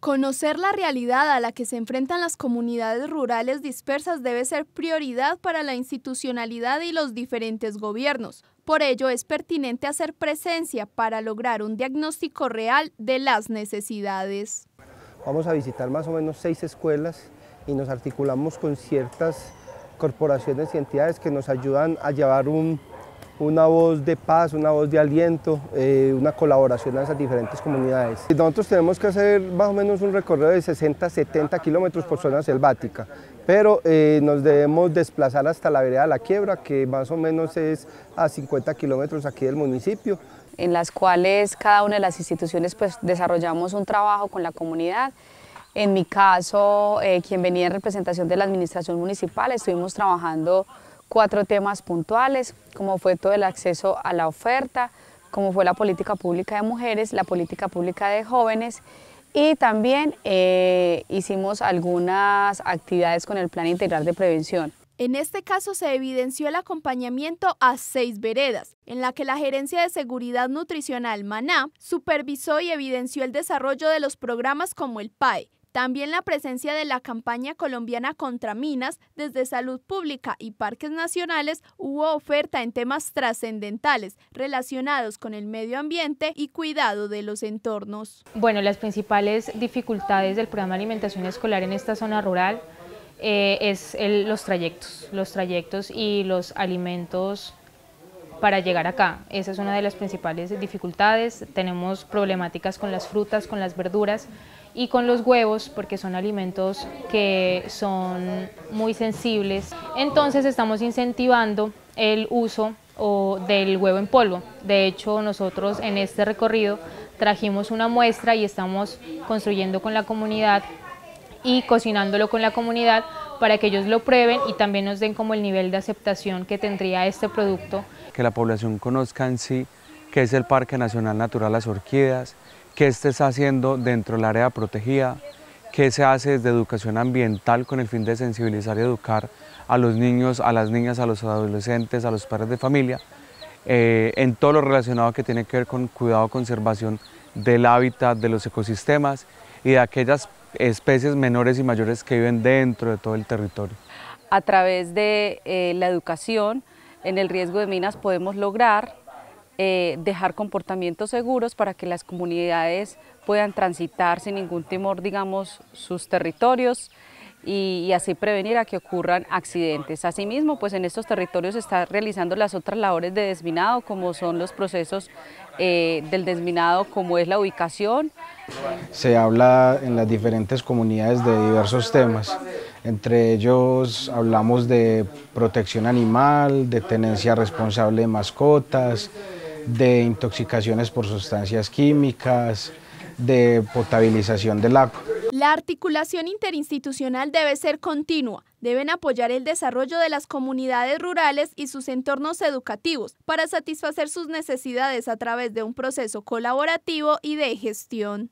Conocer la realidad a la que se enfrentan las comunidades rurales dispersas debe ser prioridad para la institucionalidad y los diferentes gobiernos. Por ello, es pertinente hacer presencia para lograr un diagnóstico real de las necesidades. Vamos a visitar más o menos seis escuelas y nos articulamos con ciertas corporaciones y entidades que nos ayudan a llevar un, una voz de paz, una voz de aliento, eh, una colaboración a esas diferentes comunidades. Nosotros tenemos que hacer más o menos un recorrido de 60, 70 kilómetros por zona selvática, pero eh, nos debemos desplazar hasta la vereda de la quiebra, que más o menos es a 50 kilómetros aquí del municipio en las cuales cada una de las instituciones pues, desarrollamos un trabajo con la comunidad en mi caso, eh, quien venía en representación de la administración municipal, estuvimos trabajando cuatro temas puntuales, como fue todo el acceso a la oferta, como fue la política pública de mujeres, la política pública de jóvenes y también eh, hicimos algunas actividades con el Plan Integral de Prevención. En este caso se evidenció el acompañamiento a seis veredas, en la que la Gerencia de Seguridad Nutricional Maná supervisó y evidenció el desarrollo de los programas como el PAE, también la presencia de la campaña colombiana contra minas desde salud pública y parques nacionales hubo oferta en temas trascendentales relacionados con el medio ambiente y cuidado de los entornos. Bueno, las principales dificultades del programa de alimentación escolar en esta zona rural eh, es los trayectos, los trayectos y los alimentos para llegar acá. Esa es una de las principales dificultades. Tenemos problemáticas con las frutas, con las verduras y con los huevos porque son alimentos que son muy sensibles. Entonces estamos incentivando el uso del huevo en polvo. De hecho, nosotros en este recorrido trajimos una muestra y estamos construyendo con la comunidad y cocinándolo con la comunidad para que ellos lo prueben y también nos den como el nivel de aceptación que tendría este producto. Que la población conozca en sí que es el Parque Nacional Natural Las Orquídeas, qué está haciendo dentro del área protegida, qué se hace desde educación ambiental con el fin de sensibilizar y educar a los niños, a las niñas, a los adolescentes, a los padres de familia, eh, en todo lo relacionado que tiene que ver con cuidado, conservación del hábitat, de los ecosistemas y de aquellas especies menores y mayores que viven dentro de todo el territorio. A través de eh, la educación en el riesgo de minas podemos lograr eh, dejar comportamientos seguros para que las comunidades puedan transitar sin ningún temor, digamos, sus territorios y, así prevenir a que ocurran accidentes. Asimismo, pues en estos territorios se están realizando las otras labores de desminado, como son los procesos eh, del desminado, como es la ubicación. Se habla en las diferentes comunidades de diversos temas, entre ellos hablamos de protección animal, de tenencia responsable de mascotas, de intoxicaciones por sustancias químicas, de potabilización del agua. La articulación interinstitucional debe ser continua. Deben apoyar el desarrollo de las comunidades rurales y sus entornos educativos para satisfacer sus necesidades a través de un proceso colaborativo y de gestión.